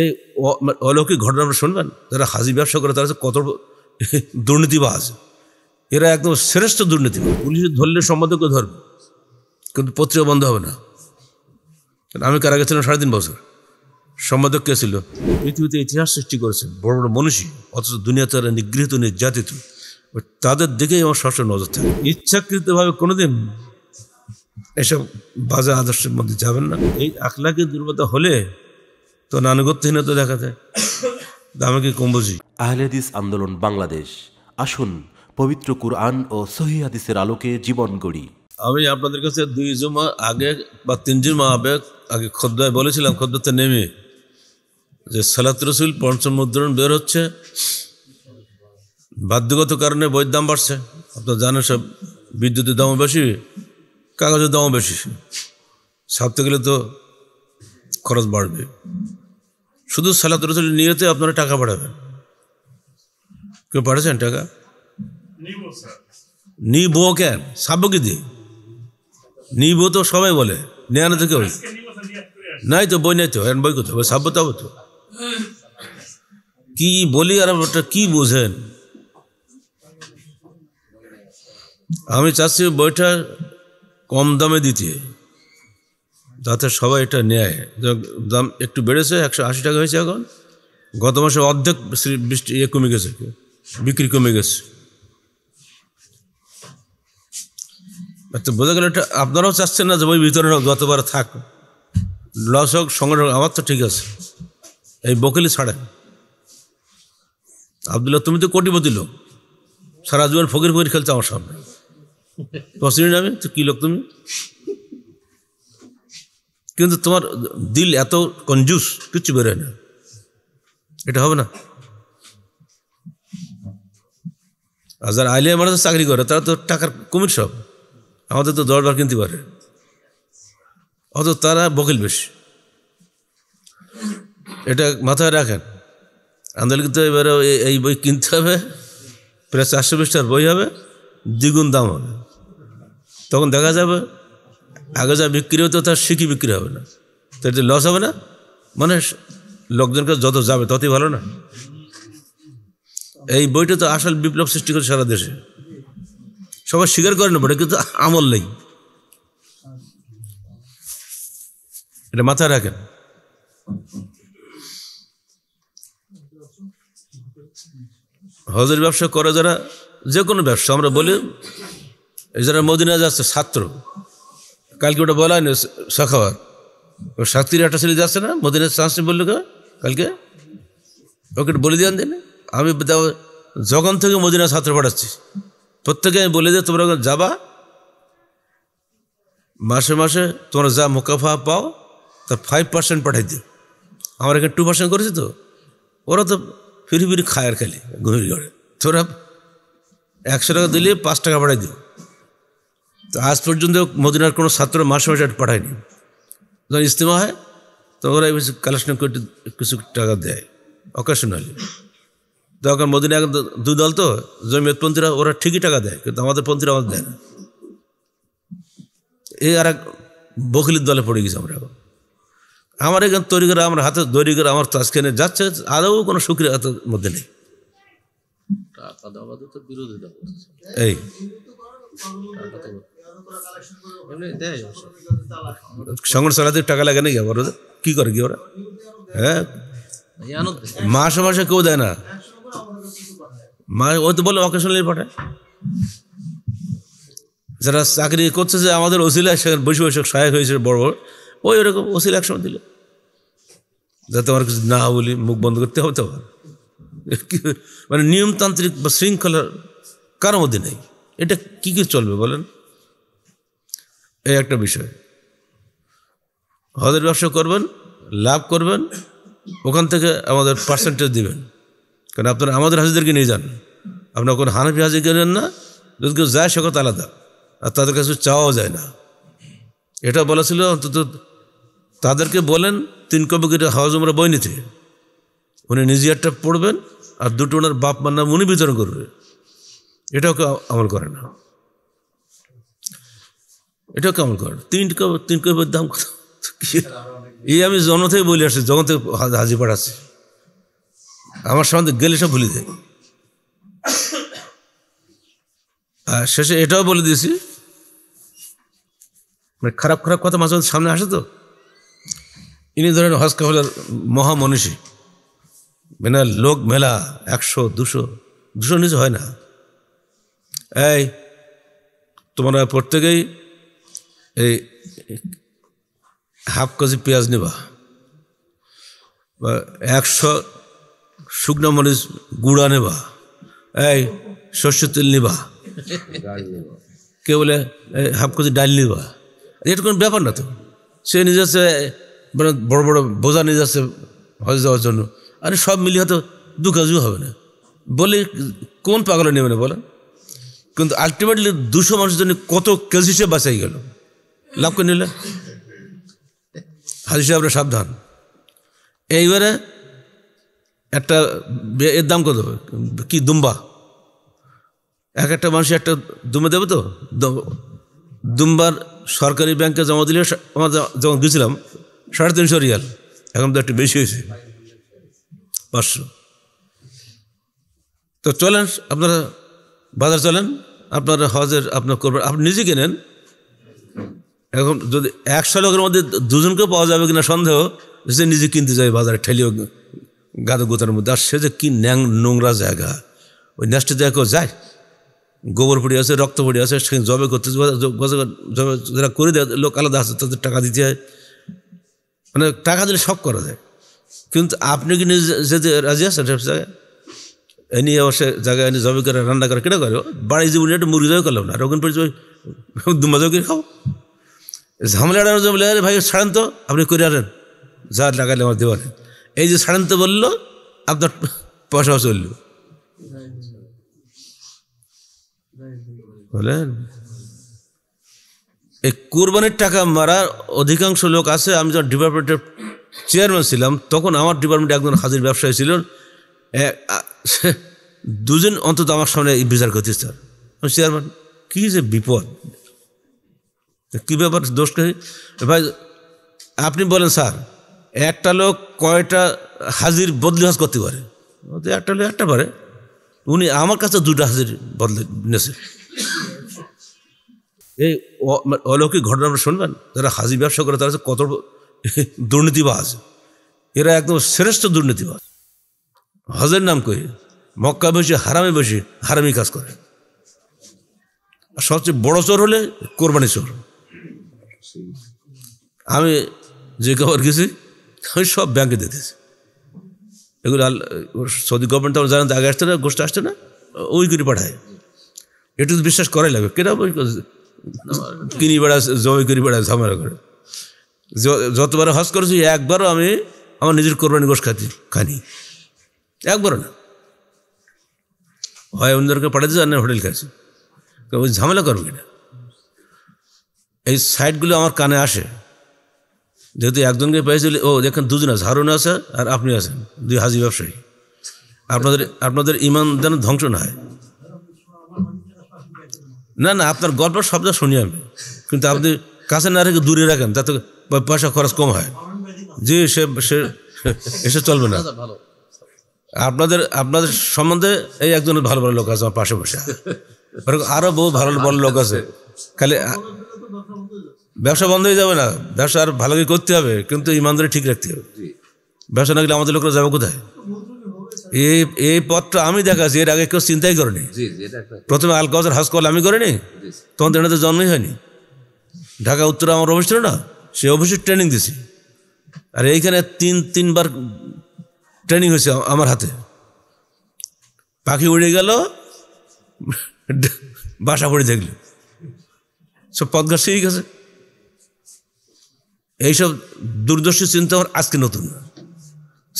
এই অলৌকিক ঘটনা আপনারা শুনবেন যারা হাজি ব্যবসা করে তারা কত দুর্নীতিবাজ এরা একদম শ্রেষ্ঠ দুর্নীতি পুলিশ ধরলে সম্পাদকও ধরবে কিন্তু পত্রিকা বন্ধ হবে না আমি কারা ছিলাম সাড়ে তিন বছর সম্পাদক কে ছিল পৃথিবীতে ইতিহাস সৃষ্টি করেছেন বড় বড় মনীষী অথচ দুনিয়া তারা নিগৃহীত নির্যাতিত তাদের দিকেই আমার সবসময় নজর থাকে ইচ্ছাকৃতভাবে কোনোদিন এসব বাজার আদর্শের মধ্যে যাবেন না এই আখলাকে দুর্বলতা হলে তো আনুগত্যহীনতা দেখা যায় আমি কি কম বুঝি আহলেদিস আন্দোলন বাংলাদেশ আসুন পবিত্র কুরআন ও সহি হাদিসের আলোকে জীবন গড়ি আমি আপনাদের কাছে দুই জুমা আগে বা তিন জুমা আগে আগে খদ্দায় বলেছিলাম খদ্দাতে নেমে যে সালাত রসুল পঞ্চম মুদ্রণ বের হচ্ছে বাধ্যগত কারণে বইয়ের দাম বাড়ছে আপনার জানেন সব বিদ্যুতের দামও বেশি কাগজের দামও বেশি ছাপতে গেলে তো খরচ বাড়বে শুধু সালাত রসুল নিয়তে আপনারা টাকা পাঠাবেন কেউ পাঠাচ্ছেন টাকা নিব কেন সাব্য কি দিয়ে নিব তো সবাই বলে নেয়ানো তো কেউ নাই তো বই নাই তো এখন বই কোথাও সাব্য তাবো তো কি বলি আর আপনারটা কি বোঝেন আমি চাচ্ছি বইটা কম দামে দিতে যাতে সবাই এটা নেয় দাম একটু বেড়েছে একশো আশি টাকা হয়েছে এখন গত মাসে অর্ধেক বৃষ্টি ইয়ে কমে গেছে বিক্রি কমে গেছে তো বোঝা গেল এটা আপনারাও চাচ্ছেন না যে ওই ভিতরে যতবার থাক লস হোক সংগ্রহ আমার তো ঠিক আছে এই বকিলি ছাড়েন আবদুল্লাহ তুমি তো কোটিপতি লোক সারা জীবন ফকির ফকির খেলতে আমার সামনে পছন্দ আমি তো কী লোক তুমি কিন্তু তোমার দিল এত কনজুস কিচ্ছু বেরোয় না এটা হবে না আর যারা আইলে মানুষ চাকরি করে তারা তো টাকার কমির সব আমাদের তো দরবার কিনতে পারে অত তারা বকিল বেশি এটা মাথায় রাখেন আমাদের এবারে এই বই কিনতে হবে প্রায় চারশো বিশটার বই হবে দ্বিগুণ দাম হবে তখন দেখা যাবে আগে যা বিক্রি হতো তার শিখি বিক্রি হবে না তো এটা লস হবে না মানে লোকজন কাছে যত যাবে ততই ভালো না এই বইটা তো আসল বিপ্লব সৃষ্টি করে সারা দেশে সবাই স্বীকার করে না বটে কিন্তু আমল নেই এটা মাথায় রাখেন হজের ব্যবসা করে যারা যে কোনো ব্যবসা আমরা বলি যারা মদিনা যাচ্ছে ছাত্র কালকে ওটা বলা হয়নি ওর শাস্তির একটা ছেলে যাচ্ছে না মদিনের চান্স বললো কে কালকে ওকে একটু বলে দিয়ে দিন আমি যখন থেকে মদিনা ছাত্র পাঠাচ্ছি প্রত্যেকে আমি বলে দিই তোমরা যাবা মাসে মাসে তোমরা যা মোকাফা পাও তা ফাইভ পার্সেন্ট পাঠাই দিও আমার এখানে টু পার্সেন্ট করেছি তো ওরা তো ফিরি ফিরি খায় আর খালি গভীর ঘরে তোরা একশো টাকা দিলে পাঁচ টাকা পাঠাই দিও তো আজ পর্যন্ত মদিনার কোনো ছাত্র মাসে মাসে পাঠায়নি যখন ইজতেমা হয় তখন ওরা বেশি কালেকশন করে কিছু টাকা দেয় অকেশনালি তখন মদিনা এখন দুই দল তো জমিয়তপন্থীরা ওরা ঠিকই টাকা দেয় কিন্তু আমাদের পন্থীরা আমাদের দেয় না এই আর এক বকিলির দলে পড়ে গেছি আমরা এখন আমার এখানে তৈরি করে আমার হাতে তৈরি করে আমার তাস কেনে যাচ্ছে আদৌ কোনো সুক্রিয়া হাতের মধ্যে নেই এই সংগঠন চালাতে টাকা লাগে নাকি আবার কি করে কি ওরা হ্যাঁ মাসে মাসে কেউ দেয় না মা ও তো বলে অকেশনালি পাঠায় যারা চাকরি করছে যে আমাদের ওসিলা বৈশ্বিক সহায়ক হয়েছে বড় বড় ওই ওরকম ওসিলা একসময় দিল যাতে আমার কিছু না বলি মুখ বন্ধ করতে হবে তো মানে নিয়মতান্ত্রিক বা শৃঙ্খলার কারো মধ্যে নেই এটা কী কী চলবে বলেন এই একটা বিষয় হজের ব্যবসা করবেন লাভ করবেন ওখান থেকে আমাদের পার্সেন্টেজ দিবেন কারণ আপনারা আমাদের হাজিদেরকে নিয়ে যান আপনার কোনো হানাফি হাজি গেলেন না যদি কেউ যায় সে আলাদা আর তাদের কাছে চাওয়াও যায় না এটা বলা ছিল অন্তত তাদেরকে বলেন তিন কবি করে হজ আমরা বই নিতে উনি নিজে একটা পড়বেন আর দুটো ওনার বাপ মার নাম উনি বিতরণ করবে এটাও কেউ আমল করে না এটা কেমন কর তিন তিন কপের দাম কত এই আমি জন্ম থেকে বলে আসছি জনতে থেকে হাজি পাঠাচ্ছি আমার সামনে গেলে সব ভুলে দেয় আর শেষে এটাও বলে দিয়েছি মানে খারাপ খারাপ কথা মাঝে সামনে আসে তো ইনি ধরেন হজ কাফলার মহামনীষী মানে লোক মেলা একশো দুশো দুশো নিচে হয় না এই তোমরা প্রত্যেকেই এই হাফ কেজি পেঁয়াজ নেবা বা একশো শুকনো মরিচ গুঁড়া নেবা এই শস্য তেল নেবা কে বলে হাফ কেজি ডাল নেবা এটা কোনো ব্যাপার না তো সে নিয়ে মানে বড় বড় বোঝা নিয়ে যাচ্ছে হজ যাওয়ার জন্য আরে সব মিলিয়ে হয়তো দু কাজও হবে না বলে কোন পাগলে নেবে না বলেন কিন্তু আলটিমেটলি দুশো মানুষের জন্য কত কেজি সে বাঁচাই গেল লাভ করে নিলে হাজি সাহেবরা সাবধান এইবারে একটা এর দাম কত কি দুম্বা এক একটা মানুষ একটা দুম্বা দেবে তো দুম্বার সরকারি ব্যাংকে জমা দিলে আমার যখন গেছিলাম সাড়ে তিনশো রিয়াল এখন তো একটু বেশি হয়েছে পাঁচশো তো চলেন আপনারা বাজার চলেন আপনারা হজের আপনার করবেন আপনি নিজে কেনেন এখন যদি একশো লোকের মধ্যে দুজনকে পাওয়া যাবে কিনা সন্দেহ সে নিজে কিনতে যাবে বাজারে ঠেলিও গাদা গোতার মধ্যে আর সে যে কি ন্যাং নোংরা জায়গা ওই ন্যাস্টের জায়গা যায় গোবর পড়ে আছে রক্ত পড়ে আছে সেখানে জবে করতে জবে যারা করে দেয় লোক আলাদা আছে তাদের টাকা দিতে হয় মানে টাকা দিলে সব করা যায় কিন্তু আপনি কি নিজে যেতে রাজি আছেন সব জায়গায় এ নিয়ে অবশ্যই জায়গায় এনে জবে করে রান্না করে কেটে করে বাড়ি জীবনে একটা মুরগি জয় করলাম না রোগন পরিচয় দুমা জয় করে খাও ঝামেলা বলে আরে ভাই ছাড়েন তো আপনি করে আনেন যা লাগালে আমার দেওয়ার এই যে ছাড়েন বললো আপনার পয়সাও চললো বলেন এই কোরবানির টাকা মারার অধিকাংশ লোক আছে আমি যখন ডিপার্টমেন্টের চেয়ারম্যান ছিলাম তখন আমার ডিপার্টমেন্টে একজন হাজির ব্যবসায়ী ছিল দুজন অন্তত আমার সামনে বিচার করতে স্যার চেয়ারম্যান কী যে বিপদ কী ব্যাপার দোষ ভাই আপনি বলেন স্যার একটা লোক কয়টা হাজির বদলি হাজ করতে পারে একটা লোক একটা পারে উনি আমার কাছে দুটো হাজির বদলে নিয়েছে এই মানে অলৌকিক ঘটনা আপনি শুনবেন যারা হাজির ব্যবসা করে তারা কত দুর্নীতিবাজ এরা একদম শ্রেষ্ঠ দুর্নীতিবাজ হজের নাম কই মক্কা বসে হারামে বসে হারামি কাজ করে আর সবচেয়ে বড় চোর হলে কোরবানি চোর আমি যে খবর গেছি আমি সব ব্যাংকে দিতেছি এগুলো আল সৌদি গভর্নমেন্ট তো জানেন আগে আসতে না গোষ্ঠ আসতে না ওই করে পাঠায় তো বিশ্বাস করাই লাগবে কেনা ওই কিনি বেড়া জমি করি বেড়া ঝামেলা করে যতবার হজ করেছি একবারও আমি আমার নিজের কোরবানি গোষ্ঠ খাচ্ছি খানি একবারও না হয় অন্যদেরকে পাঠাতে চান না হোটেল খাচ্ছি ওই ঝামেলা করবে না এই সাইডগুলো আমার কানে আসে যেহেতু একজনকে পেয়েছিল ও দেখেন দুজন আছে হারুন আছে আর আপনি আছেন দুই হাজি ব্যবসায়ী আপনাদের আপনাদের ইমান যেন ধ্বংস না হয় না না আপনার গল্প শব্দ শুনি আমি কিন্তু আপনি কাছে না রেখে দূরে রাখেন তাতে পয়সা খরচ কম হয় জি সে সে এসে চলবে না আপনাদের আপনাদের সম্বন্ধে এই একজনের ভালো ভালো লোক আছে আমার পাশে বসে আরও বহু ভালো ভালো লোক আছে খালি ব্যবসা বন্ধ হয়ে যাবে না ব্যবসা আর ভালো করে করতে হবে কিন্তু ইমানদারি ঠিক রাখতে হবে ব্যবসা না গেলে আমাদের লোকরা যাবে কোথায় এই এই পথটা আমি দেখাচ্ছি এর আগে কেউ চিন্তাই করেনি প্রথমে আলকাউজার হাসকল আমি করিনি তখন তো জন্মই হয়নি ঢাকা উত্তরে আমার অফিস ছিল না সে অফিসে ট্রেনিং দিছি আর এইখানে তিন তিনবার ট্রেনিং হয়েছে আমার হাতে পাখি উড়ে গেল বাসা পড়ে দেখলো সব পদঘাট সেই গেছে এইসব দুর্দশী চিন্তা আমার আজকে নতুন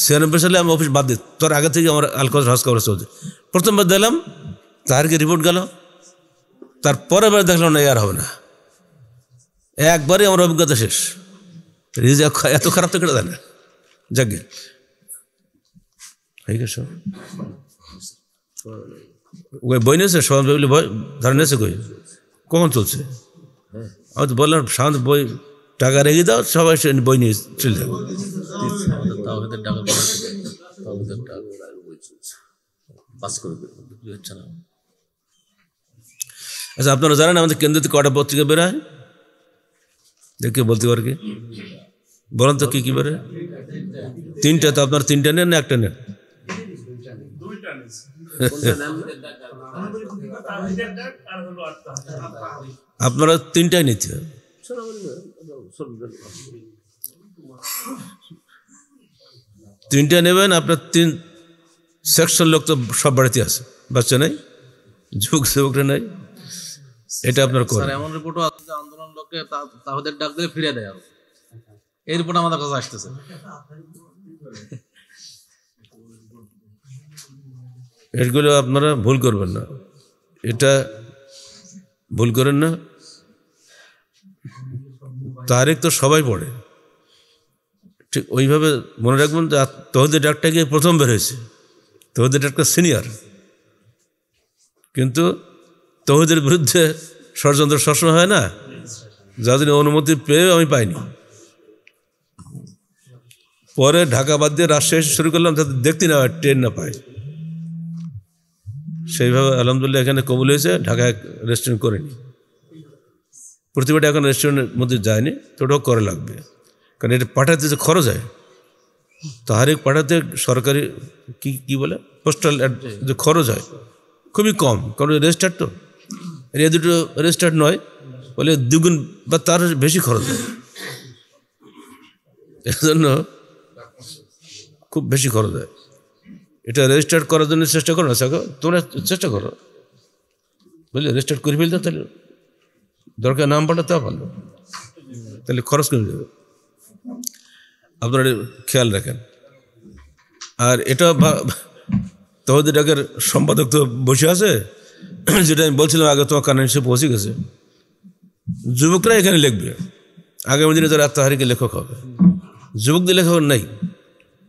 ছিয়ানব্বই সালে আমি অফিস বাদ দিই তোর আগে থেকে আমার আলকজ হাস খবর চলছে প্রথমবার দিলাম তাহারকে রিপোর্ট গেল তারপরে বার দেখলাম না আর হবে না একবারই আমার অভিজ্ঞতা শেষ এত খারাপ তো কেটে দেয় না যাকে হয়ে গেছে ওই বই নিয়েছে সবাই বই ধরে নিয়েছে কই কখন চলছে আমি তো বললাম শান্ত বই টাকা রেখে দাও সবাই সে বই নিয়ে চলে যাবো আচ্ছা আপনারা জানেন আমাদের কেন্দ্রতে কটা পত্রিকা বেরোয় দেখে বলতে পারে কি বলেন তো কী কী বেরোয় তিনটা তো আপনার তিনটা নেন না একটা নেন আপনারা তিনটাই নিতে হবে তিনটা নেবেন আপনার তিন সেকশন লোক তো সব বাড়িতে আছে বাচ্চা নাই যুগ সেবকটা নাই এটা আপনার করেন এমন রিপোর্ট আছে যে আন্দোলন লোককে তাহদের ডাক দিয়ে ফিরে দেয় আর এরপর আমাদের কাছে আসতেছে এগুলো আপনারা ভুল করবেন না এটা ভুল করেন না তারিখ তো সবাই পড়ে ঠিক ওইভাবে মনে রাখবেন যে তহদের ডাকটা গিয়ে প্রথম বের হয়েছে তহদের ডাক্তার সিনিয়র কিন্তু তহদের বিরুদ্ধে ষড়যন্ত্র শাসন হয় না যাদের অনুমতি পেয়ে আমি পাইনি পরে ঢাকা বাদ দিয়ে রাজশাহী শুরু করলাম যাতে দেখতে না ট্রেন না পায় সেইভাবে আলহামদুলিল্লাহ এখানে কবুল হয়েছে ঢাকায় রেস্টুরেন্ট করেনি প্রতিভাটা এখন রেস্টুরেন্টের মধ্যে যায়নি তো ওটাও করে লাগবে কারণ এটা পাঠাতে যে খরচ হয় তাহারিক পাঠাতে সরকারি কি কি বলে পোস্টাল যে খরচ হয় খুবই কম কারণ রেজিস্টার তো এ দুটো রেজিস্টার নয় বলে দ্বিগুণ বা তার বেশি খরচ হয় এজন্য খুব বেশি খরচ হয় এটা রেজিস্টার করার জন্য চেষ্টা করো না সাকো তোমরা চেষ্টা করো বুঝলে রেজিস্টার করে ফেলতে তাহলে দরকার নাম পাঠাতে তা ভালো তাহলে খরচ কমে যাবে আপনারা খেয়াল রাখেন আর এটা তহদি ডাকের সম্পাদক তো বসে আছে যেটা আমি বলছিলাম আগে তোমার কানে এসে পৌঁছে গেছে যুবকরা এখানে লিখবে আগামী দিনে তারা আত্মাহারিকে লেখক হবে যুবকদের লেখক নাই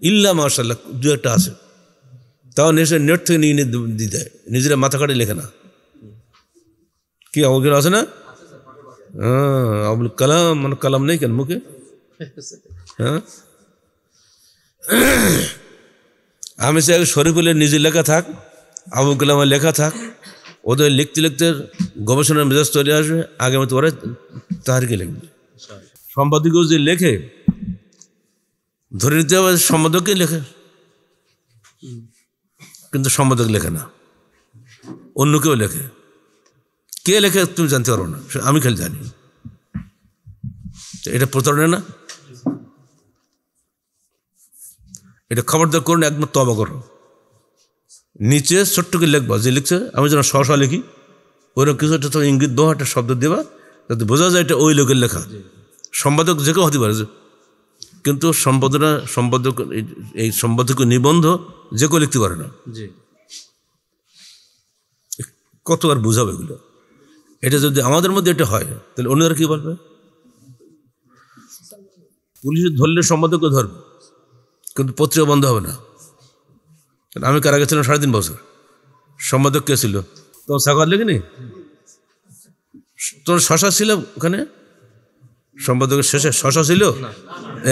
ইল্লা মার্শাল্লাহ দু একটা আছে তাও নেশে নেট থেকে নিয়ে দিতে নিজেরা মাথা কাটে লেখে না কি আমাকে আছে না হ্যাঁ আবুল কালাম মানে কালাম নেই কেন মুখে হ্যাঁ আমি চাই শরীফুলের নিজে লেখা থাক আবুল কালামের লেখা থাক ওদের লিখতে লিখতে গবেষণার মেজাজ তৈরি আসবে আগে মতো ওরা তাহারকে লিখবে সম্পাদক যে লেখে ধরে নিতে হবে সম্পাদককে লেখে কিন্তু সম্পাদক লেখে না অন্য কেউ লেখে কে লেখে তুমি জানতে পারো না আমি খালি জানি এটা প্রতারণা না এটা খবরদার করুন একদম তবা করো নিচে ছোট্ট করে লেখবা যে লিখছে আমি যেন স্ব লিখি ওরকম কিছু একটা ইঙ্গিত দেওয়া একটা শব্দ দেবা যাতে বোঝা যায় এটা ওই লোকের লেখা সম্পাদক যে কেউ হতে পারে কিন্তু সম্পাদনা সম্পাদক এই সম্পাদক নিবন্ধ যে কেউ লিখতে পারে না কত আর বোঝাবে এগুলো এটা যদি আমাদের মধ্যে এটা হয় তাহলে অন্যরা কি বলবে পুলিশ ধরলে সম্পাদকও ধরবে কিন্তু পত্রিকা বন্ধ হবে না আমি কারা গেছিলাম সাড়ে তিন বছর সম্পাদক কে ছিল তোমার সাগর নি তোর শশা ছিল ওখানে সম্পাদকের শেষে শশা ছিল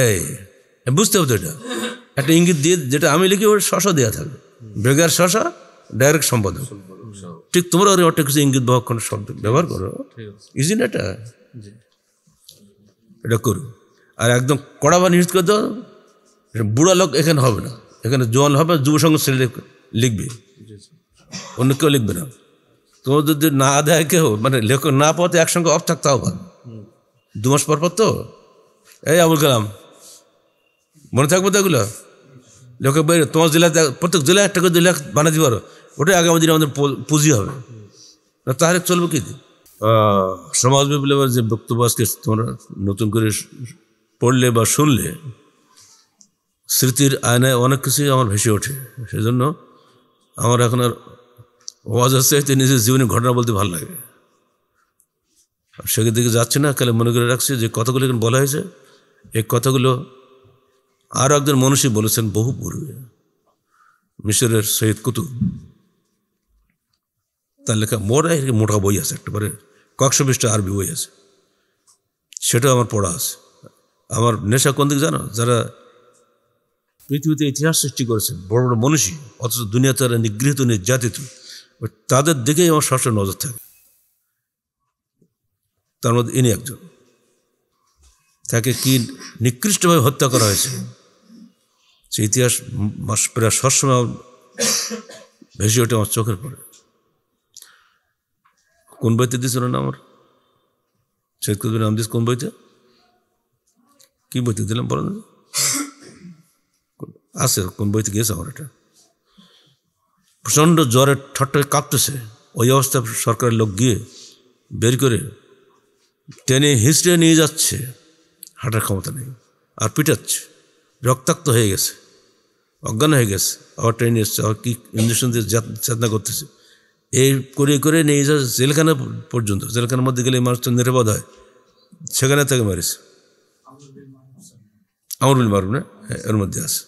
এই বুঝতে হবে এটা একটা ইঙ্গিত দিয়ে যেটা আমি লিখি ওর শস দেওয়া থাকবে বেগার শশা ডাইরেক্ট সম্পাদক ঠিক তোমরা ওর একটা কিছু ইঙ্গিত বহক্ষণ শব্দ ব্যবহার করো ইজি না এটা এটা করু আর একদম কড়া বা নিষেধ করে দাও বুড়া লোক এখানে হবে না এখানে জোয়ান হবে যুব সংঘ শ্রেণী লিখবে অন্য কেউ লিখবে না তোমার যদি না দেয় কেউ মানে লেখক না পাওয়াতে একসঙ্গে অফ থাকতে হবে দু মাস পর পর তো এই আবুল কালাম মনে থাকবে তো এগুলো লোকে বের তোমার জেলা প্রত্যেক জেলায় একটা করে জেলা লাখ বানাতে পারো ওটাই আগামী দিনে আমাদের পুঁজি হবে না তাহলে চলবে কি সমাজ বিপ্লবের যে বক্তব্য আজকে তোমরা নতুন করে পড়লে বা শুনলে স্মৃতির আয়নায় অনেক কিছুই আমার ভেসে ওঠে সেজন্য আমার এখন আর ওয়াজ আসতে নিজের জীবনের ঘটনা বলতে ভালো লাগে সেখান থেকে যাচ্ছে না কালে মনে করে রাখছি যে কথাগুলো এখন বলা হয়েছে এই কথাগুলো আরও একজন মনীষী বলেছেন বহু পূর্বে মিশরের সৈয়দ কুতুব তার লেখা মোড়াই মোটা বই আছে একটাবারে কয়েকশো বিশটা আরবি বই আছে সেটা আমার পড়া আছে আমার নেশা কোন দিকে জানো যারা পৃথিবীতে ইতিহাস সৃষ্টি করেছেন বড় বড় মনীষী অথচ দুনিয়া তারা নিগৃহীত নির্যাতিত তাদের দিকেই আমার সবসময় নজর থাকে তার মধ্যে ইনি একজন তাকে কি নিকৃষ্টভাবে হত্যা করা হয়েছে সেই ইতিহাস মাস প্রায় সবসময় ভেসে ওঠে আমার চোখের পরে কোন বইতে দিয়েছিল না আমার সৈয়দ নাম আমদিস কোন বইতে কি বইতে দিলাম বলেন আছে কোন বইতে গিয়েছে আমার এটা প্রচণ্ড জ্বরে ঠট্টায় কাঁপতেছে ওই অবস্থায় সরকারের লোক গিয়ে বের করে টেনে হিস্ট্রে নিয়ে যাচ্ছে হাঁটার ক্ষমতা নেই আর পিটাচ্ছে রক্তাক্ত হয়ে গেছে অজ্ঞান হয়ে গেছে আবার ট্রেন এসছে আবার কী ইঞ্জেকশন দিয়ে চেতনা করতেছে এই করে করে নিয়ে যা জেলখানা পর্যন্ত জেলখানার মধ্যে গেলে মানুষ তো নিরাপদ হয় সেখানে তাকে মারিছে বিল মারুব না হ্যাঁ, এর মধ্যে আছে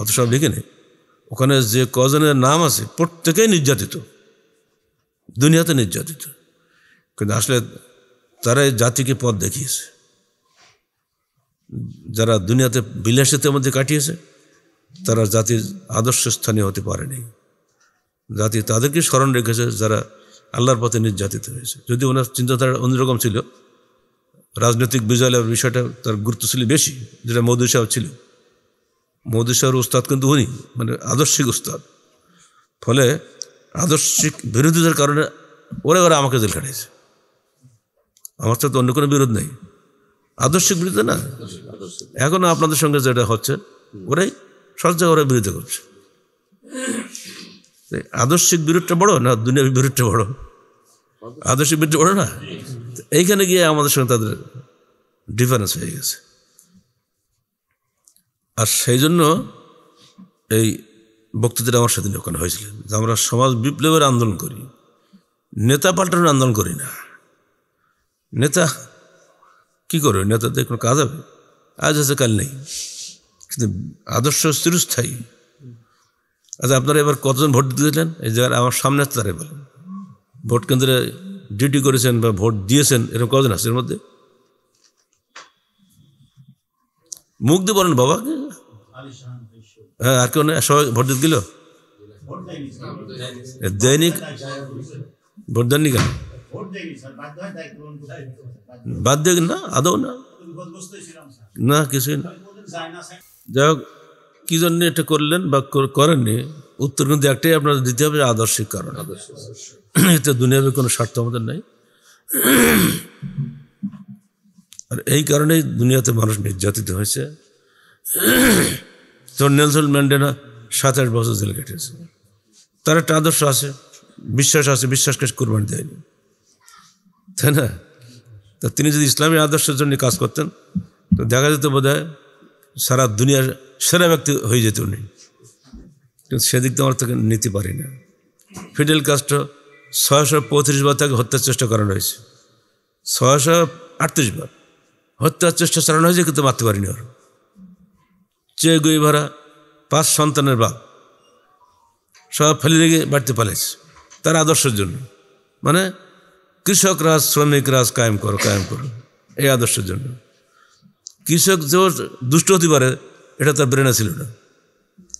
অত সব লিখে নেই ওখানে যে কজনের নাম আছে প্রত্যেকেই নির্যাতিত দুনিয়াতে নির্যাতিত কিন্তু আসলে তারাই জাতিকে পথ দেখিয়েছে যারা দুনিয়াতে বিলাসিতের মধ্যে কাটিয়েছে তারা জাতির আদর্শ স্থানীয় হতে পারেনি জাতি তাদেরকে স্মরণ রেখেছে যারা আল্লাহর পথে নির্যাতিত হয়েছে যদি ওনার চিন্তাধারা অন্যরকম ছিল রাজনৈতিক বিজয় লাভের বিষয়টা তার গুরুত্ব ছিল বেশি যেটা মোদী সাহেব ছিল মোদী সাহের উস্তাদ কিন্তু উনি মানে আদর্শিক উস্তাদ ফলে আদর্শিক বিরোধীদের কারণে ওরা ওরা আমাকে জেল খাটিয়েছে আমার সাথে অন্য কোনো বিরোধ নেই আদর্শিক বিরোধী না এখন আপনাদের সঙ্গে যেটা হচ্ছে ওরাই সব জায়গায় ওরা করছে আদর্শিক বিরোধটা বড় না দুনিয়ার বিরোধটা বড় আদর্শিক বিরোধটা বড় না এইখানে গিয়ে আমাদের সঙ্গে তাদের ডিফারেন্স হয়ে গেছে আর সেই জন্য এই বক্তৃতাটা আমার সাথে ওখানে হয়েছিল যে আমরা সমাজ বিপ্লবের আন্দোলন করি নেতা পাল্টানোর আন্দোলন করি না নেতা কি করবে নেতাদের কোনো কাজ হবে আজ আছে কাল নেই কিন্তু আদর্শ চিরস্থায়ী আচ্ছা আপনারা এবার কতজন ভোট দিয়েছিলেন এই যে আমার সামনে তারা বলেন ভোট কেন্দ্রে ডিউটি করেছেন বা ভোট দিয়েছেন এরকম কতজন আছে এর মধ্যে মুখ দিয়ে বলেন বাবা হ্যাঁ আর কেউ সবাই ভোট দিতে গেল দৈনিক ভোট দেননি কেন বাদ দিয়ে না আদৌ না না কিছুই না যাই হোক কী জন্য এটা করলেন বা করেননি উত্তর কিন্তু একটাই আপনার দিতে হবে আদর্শিক কারণ আদর্শ এতে দুনিয়াবে কোনো স্বার্থ আমাদের নাই আর এই কারণেই দুনিয়াতে মানুষ নির্যাতিত হয়েছে তো নেলসন ম্যান্ডেনা সাত আট বছর জেল কেটেছে তার একটা আদর্শ আছে বিশ্বাস আছে বিশ্বাসকে কোরবানি দেয়নি তাই না তা তিনি যদি ইসলামী আদর্শের জন্য কাজ করতেন তো দেখা যেত বোধ হয় সারা দুনিয়ার সেরা ব্যক্তি হয়ে যেত উনি কিন্তু সেদিক তো আমার তাকে নিতে পারি না ফিডেল কাস্ট ছয়শো পঁয়ত্রিশ বার তাকে হত্যার চেষ্টা করানো হয়েছে ছয়শো আটত্রিশ বার হত্যার চেষ্টা চালানো হয়েছে কিন্তু মারতে পারিনি ওর চেয়ে গুই ভাড়া পাঁচ সন্তানের বাপ সব ফেলে রেখে বাড়তে পালিয়েছে তার আদর্শের জন্য মানে কৃষক রাজ শ্রমিক রাজ কায়েম করো কায়েম করো এই আদর্শের জন্য কৃষক যে দুষ্ট হতে পারে এটা তার প্রেরণা ছিল না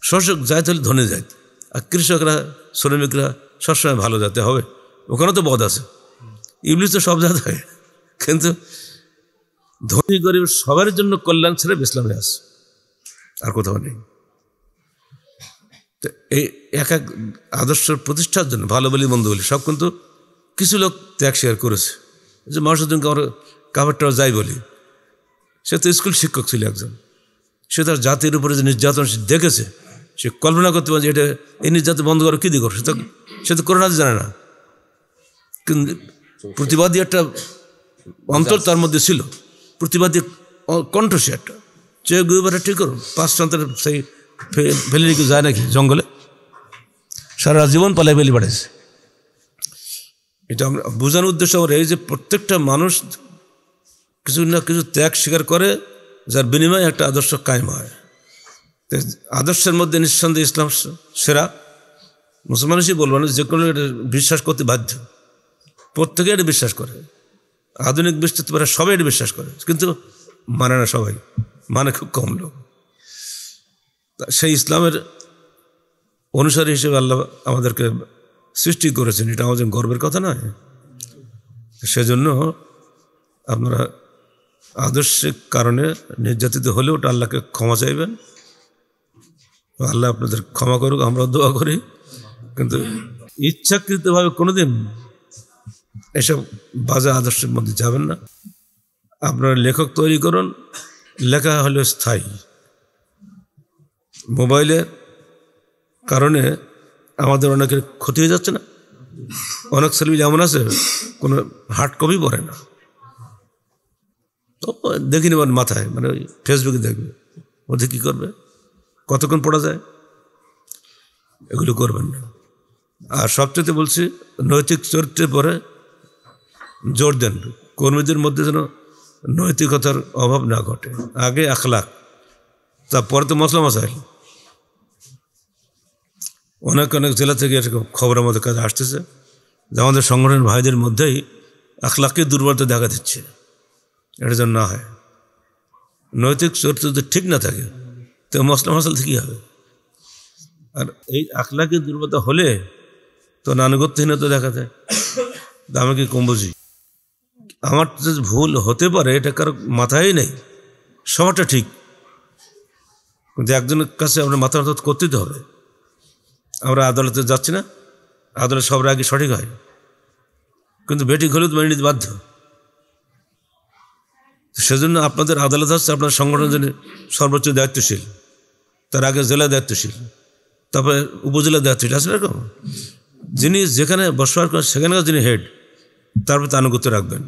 শোষক যায় তাহলে ধনে যায় আর কৃষকরা শ্রমিকরা সবসময় ভালো যাতে হবে ওখানে তো বদ আছে ইবলিশ তো সব জাত হয় কিন্তু ধনী গরিব সবার জন্য কল্যাণ ছেড়ে ইসলামে আস আর কোথাও নেই তো এই এক এক আদর্শ প্রতিষ্ঠার জন্য ভালো বলি মন্দ বলি সব কিন্তু কিছু লোক ত্যাগ শেয়ার করেছে যে মানুষের জন্য আমার কাপড়টা যাই বলি সে তো স্কুল শিক্ষক ছিল একজন সে তার জাতির উপরে যে নির্যাতন সে দেখেছে সে কল্পনা করতে পারে যে এটা এই নির্যাতন বন্ধ করো কী দিয়ে করো সে তো সে তো করোনা জানে না কিন্তু প্রতিবাদী একটা অন্তর তার মধ্যে ছিল প্রতিবাদী কণ্ঠ সে একটা চে গুরুবার ঠিক করুন পাঁচ সন্তানের সেই ফেলে রেখে যায় নাকি জঙ্গলে সারা জীবন পালাই ফেলে বাড়েছে এটা আমরা বোঝানোর উদ্দেশ্য আমার এই যে প্রত্যেকটা মানুষ কিছু না কিছু ত্যাগ স্বীকার করে যার বিনিময়ে একটা আদর্শ কায়েম হয় আদর্শের মধ্যে নিঃসন্দেহে ইসলাম সেরা মুসলমান হিসেবে বলবো না যে কোনো এটা বিশ্বাস করতে বাধ্য প্রত্যেকে এটা বিশ্বাস করে আধুনিক বিশ্বাস পারে সবাই এটা বিশ্বাস করে কিন্তু মানে না সবাই মানে খুব কম লোক সেই ইসলামের অনুসারী হিসেবে আল্লাহ আমাদেরকে সৃষ্টি করেছেন এটা আমাদের গর্বের কথা নয় সেজন্য আপনারা আদর্শিক কারণে নির্যাতিত হলেও ওটা আল্লাহকে ক্ষমা চাইবেন আল্লাহ আপনাদের ক্ষমা করুক আমরা দোয়া করি কিন্তু ইচ্ছাকৃতভাবে কোনোদিন এসব বাজে আদর্শের মধ্যে যাবেন না আপনারা লেখক তৈরি করুন লেখা হলে স্থায়ী মোবাইলের কারণে আমাদের অনেকের ক্ষতি হয়ে যাচ্ছে না অনেক ছেলে যেমন আছে কোনো হার্ড কপি পড়ে না দেখি নেবেন মাথায় মানে ফেসবুকে দেখবে ওদের কী করবে কতক্ষণ পড়া যায় এগুলো করবেন না আর সবচেয়ে বলছি নৈতিক চরিত্রের পরে জোর দেন কর্মীদের মধ্যে যেন নৈতিকতার অভাব না ঘটে আগে এক লাখ তারপরে তো মশলা মশাইল অনেক অনেক জেলা থেকে এরকম খবর আমাদের কাছে আসতেছে যে আমাদের সংগঠনের ভাইদের মধ্যেই এক লাখকে দুর্বলতা দেখা দিচ্ছে এটা যেন না হয় নৈতিক চরিত্র যদি ঠিক না থাকে তো মশলা মশলা ঠিকই হবে আর এই আখলাকে দুর্বলতা হলে তো নানুগত্যহীনতা দেখা যায় আমি কি কম বুঝি আমার যে ভুল হতে পারে এটা কারো মাথায় নেই সবটা ঠিক কিন্তু একজনের কাছে আমরা মাথা মাথা করতে হবে আমরা আদালতে যাচ্ছি না আদালত সবার আগে সঠিক হয় কিন্তু বেটি হলেও মেনে নিতে বাধ্য সেজন্য আপনাদের আদালত হচ্ছে আপনার সংগঠনের সর্বোচ্চ দায়িত্বশীল তার আগে জেলা দায়িত্বশীল তারপরে উপজেলা দায়িত্বশীল আছে এরকম যিনি যেখানে বসবাস করেন সেখানকার যিনি হেড তার প্রতি আনুগত্য রাখবেন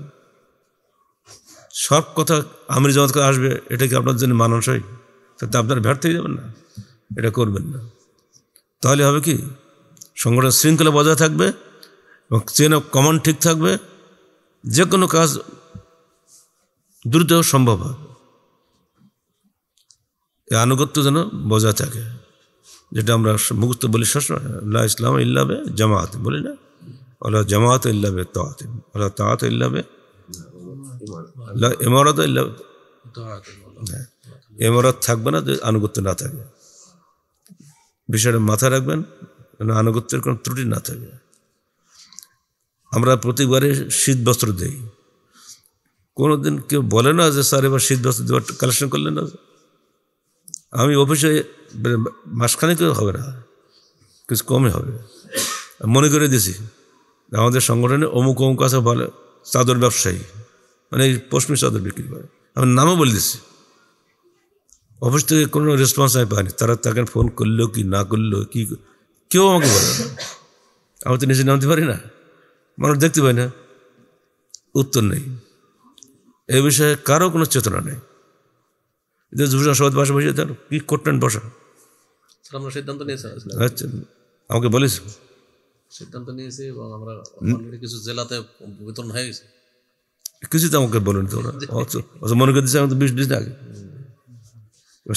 সব কথা আমির জামাত করে আসবে এটা কি আপনার জন্য মানুষ তা তাতে আপনার ভ্যাট থেকে যাবেন না এটা করবেন না তাহলে হবে কি সংগঠন শৃঙ্খলা বজায় থাকবে এবং চেন অফ কমান্ড ঠিক থাকবে যে কোনো কাজ দ্রুত সম্ভব হয় আনুগত্য যেন বজায় থাকে যেটা আমরা মুখস্থ বলি সবসময় ইসলাম ইল্লাবে জামাত বলি না ওলা জামাত ইল্লাবে তাঁত ওলা ইল্লাবে এমারত ইল্লাবে এমারত হ্যাঁ। থাকবে না আনুগত্য না থাকে বিষয়টা মাথা রাখবেন আনুগত্যের কোনো ত্রুটি না থাকে আমরা প্রতিবারে শীত বস্ত্র দিই কোনোদিন কেউ বলে না যে স্যার এবার শীত বস্ত্র দেওয়ার কালেকশন করলেন না আমি অফিসে মানে কেউ হবে না কিছু কমই হবে মনে করে দিছি আমাদের সংগঠনে অমুক অমুক আছে ভালো চাদর ব্যবসায়ী মানে পশ্চিমী চাদর বিক্রি করে আমি নামও বলে দিছি অফিস থেকে কোনো রেসপন্স আমি পাইনি তারা তাকে ফোন করলো কি না করলো কি কেউ আমাকে বলে না আমি তো নিজে নামতে পারি না মানুষ দেখতে পাই না উত্তর নেই এ বিষয়ে কারো কোনো চেতনা নেই যে দুজন সবাই বাসা বসে তার কী করতেন বসা আমরা সিদ্ধান্ত নিয়েছে আচ্ছা আমাকে বলিস সিদ্ধান্ত নিয়েছি এবং আমরা কিছু জেলাতে বিতরণ হয়ে গেছে কিছু তো আমাকে বলেন তো ওরা মনে করতেছে আমি তো বিশ দিন আগে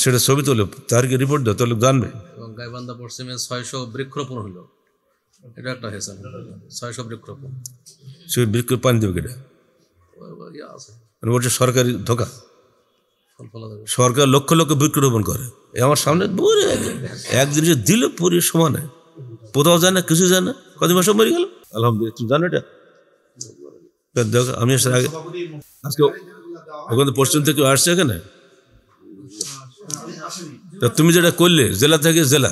সেটা ছবি তোলে তারিখে রিপোর্ট দেয় তাহলে জানবে এবং গাইবান্ধা পশ্চিমে ছয়শো বৃক্ষরোপণ হলো এটা একটা হয়েছে ছয়শো বৃক্ষরোপণ সে বৃক্ষ পানি দেবে কেটা আছে মানে বলছে সরকারি ধোকা সরকার লক্ষ লক্ষ বৃক্ষরোপণ করে আমার সামনে দূরে এক জিনিস দিলে পুরী সমানে কোথাও যায় না কিছু জানে না কত মাসে মরে গেল আলহামদুলিল্লাহ তুমি জানো এটা দেখো আমি আসার আগে আজকে ওখানে পশ্চিম থেকে আসছে এখানে তা তুমি যেটা করলে জেলা থেকে জেলা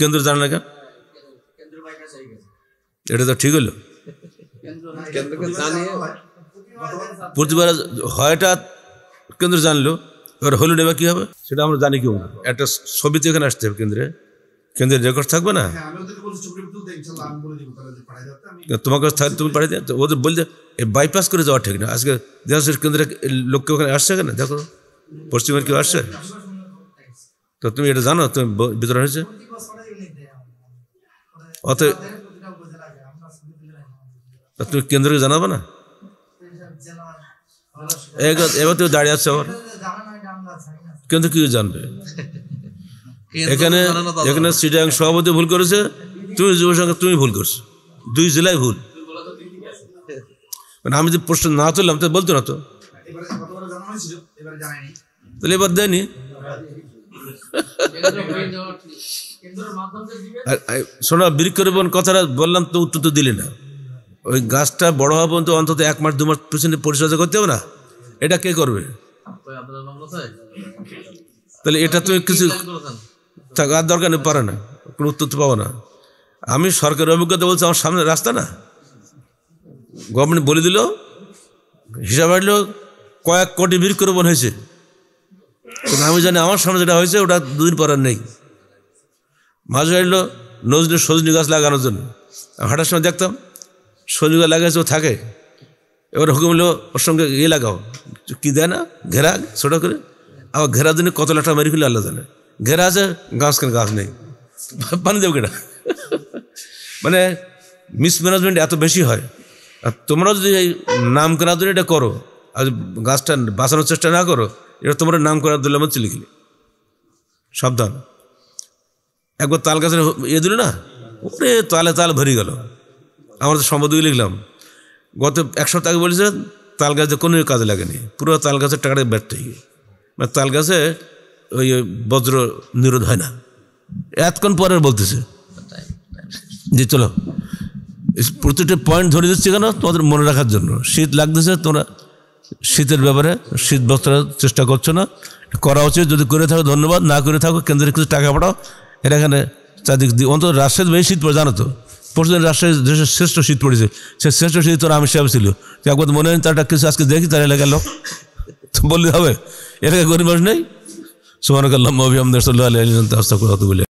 কেন্দ্র জানো না কেন এটা তো ঠিক হলো প্রতিবার হয়টা কেন্দ্র জানলো এবার হলো নেবা কী হবে সেটা আমরা জানি কেউ একটা ছবি তো এখানে আসতে হবে কেন্দ্রে কেন্দ্রের রেকর্ড থাকবে না হ্যাঁ, তোমাকে থাকলে তুমি পাঠিয়ে তো ওদের বলতে বাইপাস করে যাওয়া ঠিক না আজকে দেশের কেন্দ্রে লোককে ওখানে আসছে কেন দেখো পশ্চিমের কেউ আসছে তো তুমি এটা জানো তুমি বিতরণ হয়েছে অতএব তুমি কেন্দ্রকে জানাবো না এবার তুই দাঁড়িয়ে আছে আমার কিন্তু কি জানবে এখানে এখানে সিডিয়াং সভাপতি ভুল করেছে তুমি যুব সংখ্যা তুমি ভুল করছো দুই জেলায় ভুল মানে আমি যদি প্রশ্ন না তুললাম তো বলতো না তো তাহলে এবার দেয়নি শোনা বৃক্ষরোপণ কথাটা বললাম তো উত্তর তো দিলি না ওই গাছটা বড় হওয়া পর্যন্ত অন্তত এক মাস দু মাস পিছনে পরিচর্যা করতে হবে না এটা কে করবে তাহলে এটা তো কিছু থাকার দরকার নেই পারে না কোনো উত্তর তো পাবো না আমি সরকারের অভিজ্ঞতা বলছি আমার সামনে রাস্তা না গভর্নমেন্ট বলে দিল হিসাব আসলেও কয়েক কোটি বৃক্ষরোপণ করে হয়েছে আমি জানি আমার সামনে যেটা হয়েছে ওটা দুদিন পর আর নেই মাঝে আসলো নজরে সজনি গাছ লাগানোর জন্য হাঁটার সময় দেখতাম সজনি গাছ লাগাইছে ও থাকে এবার হুকুম হলো ওর সঙ্গে ইয়ে লাগাও কি দেয় না ঘেরা ছোটো করে আবার ঘেরা দিনে কত লাঠা মারি ফেলে আল্লাহ জানে ঘেরা আছে গাছ কেন গাছ নেই পানি দেবো কেটা মানে মিসম্যানেজমেন্ট এত বেশি হয় আর তোমরা যদি এই নাম করার জন্য এটা করো আর গাছটা বাঁচানোর চেষ্টা না করো এটা তোমরা নাম করার দিলে আমার চলে গেলে সাবধান একবার তাল গাছের ইয়ে দিল না ওরে তালে তাল ভরি গেল আমার তো সম্বন্ধগুলি লিখলাম গত এক সপ্তাহ আগে বলেছে তাল গাছে কোনো কাজে লাগেনি পুরো তাল গাছের টাকাটা ব্যর্থ হয়ে মানে তাল গাছে ওই বজ্র নিরোধ হয় না এতক্ষণ পরে বলতেছে যে চলো প্রতিটা পয়েন্ট ধরে দিচ্ছি কেন তোমাদের মনে রাখার জন্য শীত লাগতেছে তোমরা শীতের ব্যাপারে শীত বস্ত্র চেষ্টা করছো না করা উচিত যদি করে থাকো ধন্যবাদ না করে থাকো কেন্দ্রে কিছু টাকা পাঠাও এটা এখানে চারদিক দিয়ে অন্তত রাজশাহী বেশি শীত পড়ে জানো তো পরশুদিন রাষ্ট্রের দেশের শ্রেষ্ঠ শীত পড়েছে সে শ্রেষ্ঠ শীত তোর আমি সাহেব ছিল তো একবার মনে হয় তারটা কিছু আজকে দেখি তার এলাকার লোক তো বললে হবে এলাকায় গরিব মানুষ নেই সুমানকাল্লাহ মহাবি আমদার সাল্লাহ আলী আলী আস্তা করে